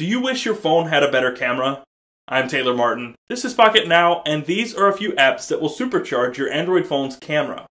Do you wish your phone had a better camera? I'm Taylor Martin. This is Pocket Now, and these are a few apps that will supercharge your Android phone's camera.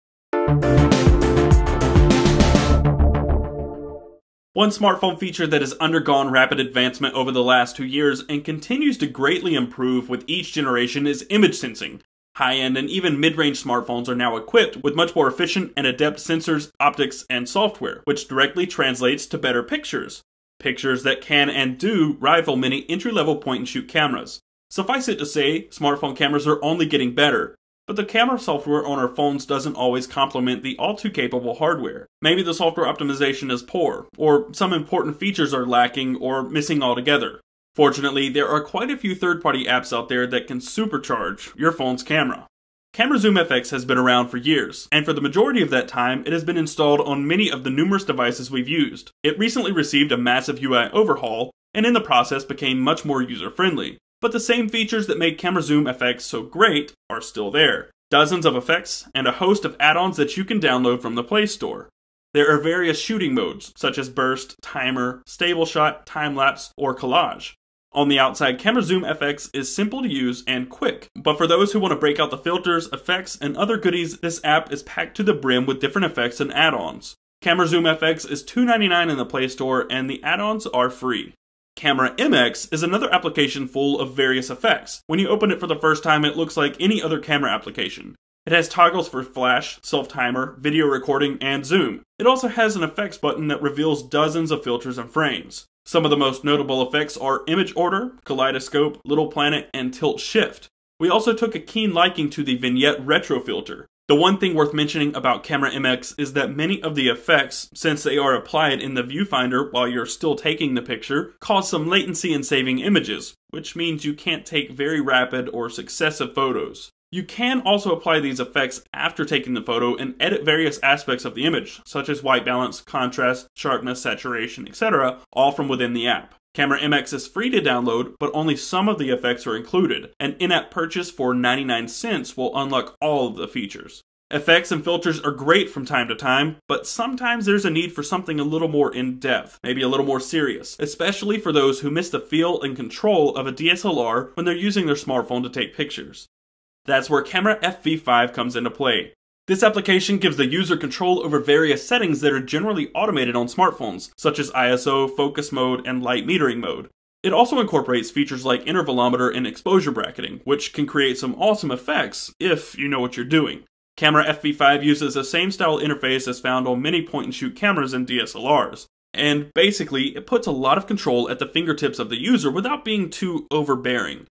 One smartphone feature that has undergone rapid advancement over the last two years and continues to greatly improve with each generation is image sensing. High end and even mid range smartphones are now equipped with much more efficient and adept sensors, optics, and software, which directly translates to better pictures pictures that can and do rival many entry level point and shoot cameras. Suffice it to say, smartphone cameras are only getting better, but the camera software on our phones doesn't always complement the all too capable hardware. Maybe the software optimization is poor, or some important features are lacking or missing altogether. Fortunately, there are quite a few third party apps out there that can supercharge your phone's camera. Camera Zoom FX has been around for years, and for the majority of that time, it has been installed on many of the numerous devices we've used. It recently received a massive UI overhaul, and in the process became much more user-friendly. But the same features that make Camera Zoom FX so great are still there. Dozens of effects, and a host of add-ons that you can download from the Play Store. There are various shooting modes, such as burst, timer, stable shot, time lapse, or collage. On the outside, Camera Zoom FX is simple to use and quick, but for those who want to break out the filters, effects, and other goodies, this app is packed to the brim with different effects and add-ons. Camera Zoom FX is $2.99 in the Play Store, and the add-ons are free. Camera MX is another application full of various effects. When you open it for the first time, it looks like any other camera application. It has toggles for flash, self-timer, video recording, and zoom. It also has an effects button that reveals dozens of filters and frames. Some of the most notable effects are Image Order, Kaleidoscope, Little Planet, and Tilt Shift. We also took a keen liking to the vignette retro filter. The one thing worth mentioning about Camera MX is that many of the effects, since they are applied in the viewfinder while you're still taking the picture, cause some latency in saving images, which means you can't take very rapid or successive photos. You can also apply these effects after taking the photo and edit various aspects of the image, such as white balance, contrast, sharpness, saturation, etc., all from within the app. Camera MX is free to download, but only some of the effects are included. An in-app purchase for 99 cents will unlock all of the features. Effects and filters are great from time to time, but sometimes there's a need for something a little more in-depth, maybe a little more serious, especially for those who miss the feel and control of a DSLR when they're using their smartphone to take pictures. That's where Camera FV5 comes into play. This application gives the user control over various settings that are generally automated on smartphones, such as ISO, focus mode, and light metering mode. It also incorporates features like intervalometer and exposure bracketing, which can create some awesome effects if you know what you're doing. Camera FV5 uses the same style interface as found on many point and shoot cameras and DSLRs. And basically, it puts a lot of control at the fingertips of the user without being too overbearing.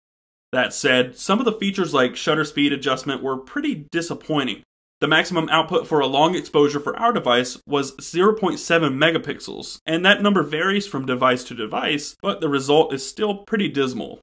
That said, some of the features like shutter speed adjustment were pretty disappointing. The maximum output for a long exposure for our device was 0.7 megapixels, and that number varies from device to device, but the result is still pretty dismal.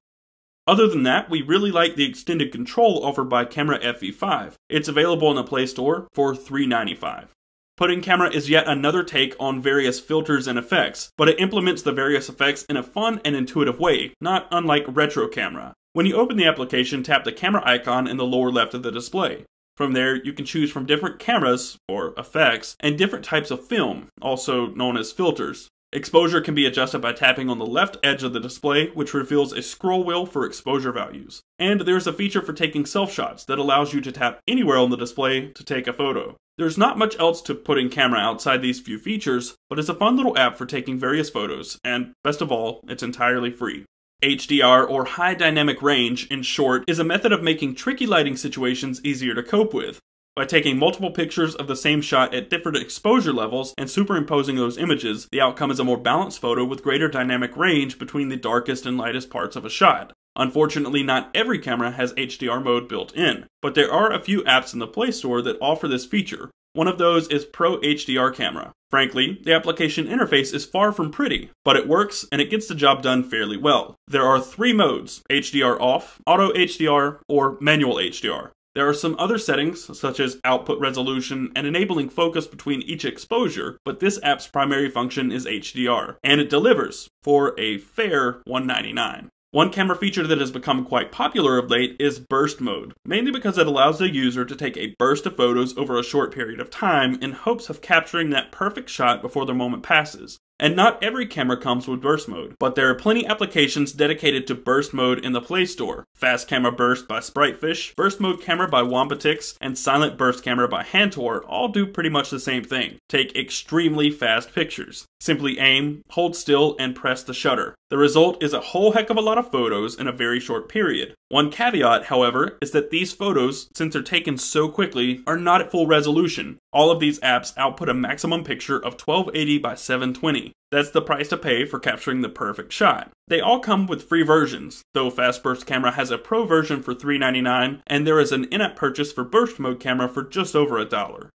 Other than that, we really like the extended control offered by Camera fv 5 It's available in the Play Store for $395. Putting camera is yet another take on various filters and effects, but it implements the various effects in a fun and intuitive way, not unlike retro camera. When you open the application, tap the camera icon in the lower left of the display. From there, you can choose from different cameras, or effects, and different types of film, also known as filters. Exposure can be adjusted by tapping on the left edge of the display, which reveals a scroll wheel for exposure values. And there's a feature for taking self shots that allows you to tap anywhere on the display to take a photo. There's not much else to put in camera outside these few features, but it's a fun little app for taking various photos, and best of all, it's entirely free. HDR, or High Dynamic Range, in short, is a method of making tricky lighting situations easier to cope with. By taking multiple pictures of the same shot at different exposure levels and superimposing those images, the outcome is a more balanced photo with greater dynamic range between the darkest and lightest parts of a shot. Unfortunately, not every camera has HDR mode built in, but there are a few apps in the Play Store that offer this feature. One of those is Pro HDR Camera. Frankly, the application interface is far from pretty, but it works and it gets the job done fairly well. There are three modes HDR off, auto HDR, or manual HDR. There are some other settings, such as output resolution and enabling focus between each exposure, but this app's primary function is HDR, and it delivers for a fair 199 one camera feature that has become quite popular of late is burst mode, mainly because it allows the user to take a burst of photos over a short period of time in hopes of capturing that perfect shot before the moment passes. And not every camera comes with burst mode, but there are plenty applications dedicated to burst mode in the Play Store. Fast Camera Burst by Spritefish, Burst Mode Camera by Wombatix, and Silent Burst Camera by Hantor all do pretty much the same thing. Take extremely fast pictures. Simply aim, hold still, and press the shutter. The result is a whole heck of a lot of photos in a very short period. One caveat, however, is that these photos, since they're taken so quickly, are not at full resolution. All of these apps output a maximum picture of 1280 by 720. That's the price to pay for capturing the perfect shot. They all come with free versions, though Fast Burst Camera has a pro version for $3.99, and there is an in-app purchase for Burst Mode Camera for just over a dollar.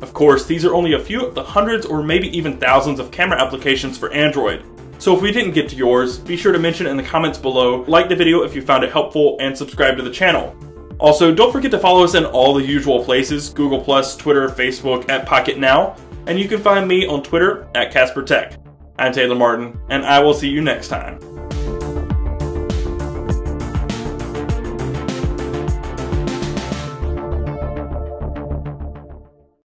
Of course, these are only a few of the hundreds or maybe even thousands of camera applications for Android, so if we didn't get to yours, be sure to mention in the comments below, like the video if you found it helpful, and subscribe to the channel. Also, don't forget to follow us in all the usual places, Google+, Twitter, Facebook, at Pocket Now, and you can find me on Twitter at Casper Tech. I'm Taylor Martin, and I will see you next time.